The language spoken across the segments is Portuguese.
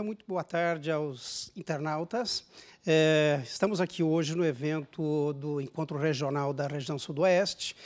muito boa tarde aos internautas. É, estamos aqui hoje no evento do Encontro Regional da Região Sudoeste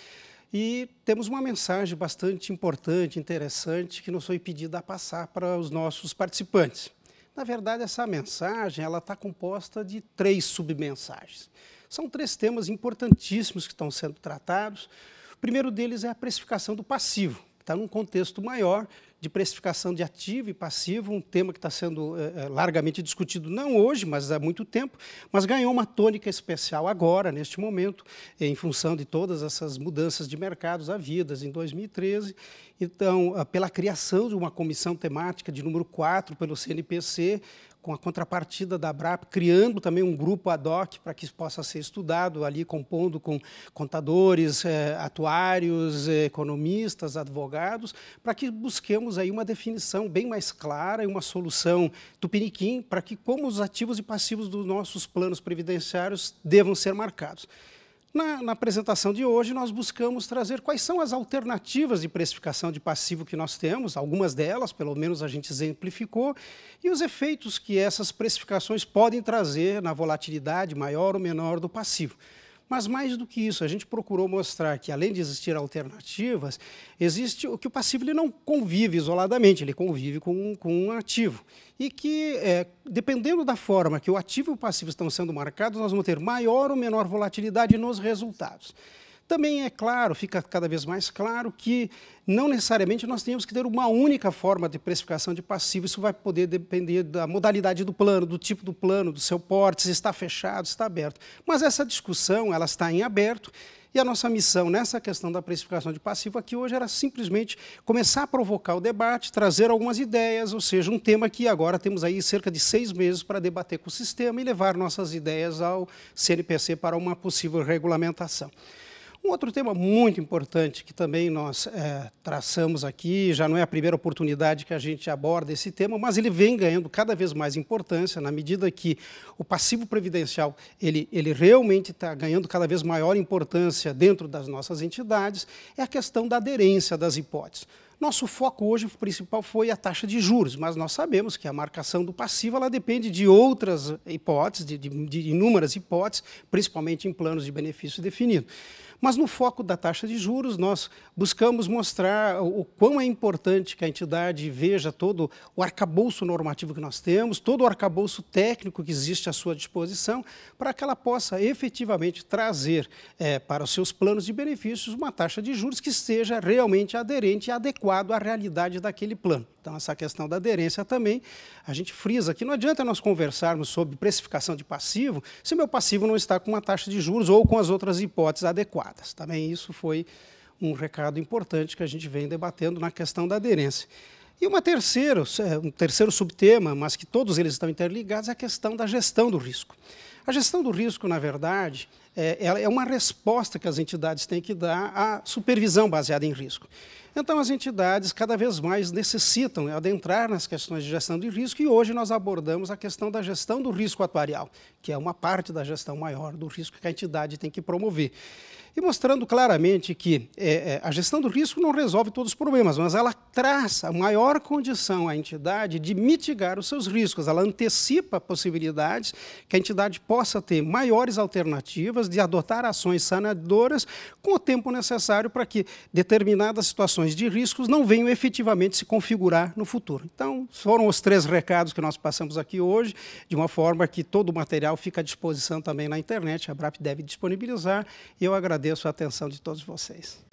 e temos uma mensagem bastante importante, interessante, que nos foi pedida a passar para os nossos participantes. Na verdade, essa mensagem ela está composta de três submensagens. São três temas importantíssimos que estão sendo tratados. O primeiro deles é a precificação do passivo, que está num contexto maior de precificação de ativo e passivo, um tema que está sendo é, largamente discutido, não hoje, mas há muito tempo, mas ganhou uma tônica especial agora, neste momento, em função de todas essas mudanças de mercados havidas em 2013. Então, ah, pela criação de uma comissão temática de número 4 pelo CNPC, com a contrapartida da BRAP, criando também um grupo ad hoc para que possa ser estudado ali, compondo com contadores, eh, atuários, eh, economistas, advogados, para que busquemos temos aí uma definição bem mais clara e uma solução tupiniquim para que como os ativos e passivos dos nossos planos previdenciários devam ser marcados. Na, na, apresentação de hoje, nós buscamos trazer quais são as alternativas de precificação de passivo que nós temos, algumas delas, pelo menos a gente exemplificou, e os efeitos que essas precificações podem trazer na volatilidade maior ou menor do passivo. Mas mais do que isso, a gente procurou mostrar que, além de existir alternativas, existe o que o passivo ele não convive isoladamente, ele convive com, com um ativo. E que, é, dependendo da forma que o ativo e o passivo estão sendo marcados, nós vamos ter maior ou menor volatilidade nos resultados. Também é claro, fica cada vez mais claro que não necessariamente nós temos que ter uma única forma de precificação de passivo. Isso vai poder depender da modalidade do plano, do tipo do plano, do seu porte, se está fechado, se está aberto. Mas essa discussão ela está em aberto. E a nossa missão nessa questão da precificação de passivo aqui hoje era simplesmente começar a provocar o debate, trazer algumas ideias, ou seja, um tema que agora temos aí cerca de seis meses para debater com o sistema e levar nossas ideias ao CNPC para uma possível regulamentação. Um outro tema muito importante que também nós é, traçamos aqui, já não é a primeira oportunidade que a gente aborda esse tema, mas ele vem ganhando cada vez mais importância na medida que o passivo previdencial ele, ele realmente está ganhando cada vez maior importância dentro das nossas entidades, é a questão da aderência das hipóteses. Nosso foco hoje principal foi a taxa de juros, mas nós sabemos que a marcação do passivo ela depende de outras hipóteses, de, de, de inúmeras hipóteses, principalmente em planos de benefício definido. Mas no foco da taxa de juros, nós buscamos mostrar o quão é importante que a entidade veja todo o arcabouço normativo que nós temos, todo o arcabouço técnico que existe à sua disposição, para que ela possa efetivamente trazer é, para os seus planos de benefícios uma taxa de juros que seja realmente aderente e adequada adequado à realidade daquele plano. Então, essa questão da aderência também, a gente frisa que não adianta nós conversarmos sobre precificação de passivo se o meu passivo não está com uma taxa de juros ou com as outras hipóteses adequadas. Também isso foi um recado importante que a gente vem debatendo na questão da aderência. E uma terceiro eh, um terceiro subtema, mas que todos eles estão interligados, é a questão da gestão do risco. A gestão do risco, na verdade, é, é uma resposta que as entidades têm que dar à supervisão baseada em risco. Então, as entidades cada vez mais necessitam adentrar nas questões de gestão de risco e hoje nós abordamos a questão da gestão do risco atuarial, que é uma parte da gestão maior do risco que a entidade tem que promover e mostrando claramente que é, é, a gestão do risco não resolve todos os problemas, mas ela traça maior condição à entidade de mitigar os seus riscos, ela antecipa possibilidades que a entidade possa ter maiores alternativas de adotar ações sanadoras com o tempo necessário para que determinadas situações de riscos não venham efetivamente se configurar no futuro. Então, foram os três recados que nós passamos aqui hoje, de uma forma que todo o material fica à disposição também na internet, a BRAP deve disponibilizar, e eu agradeço agradeço a atenção de todos vocês.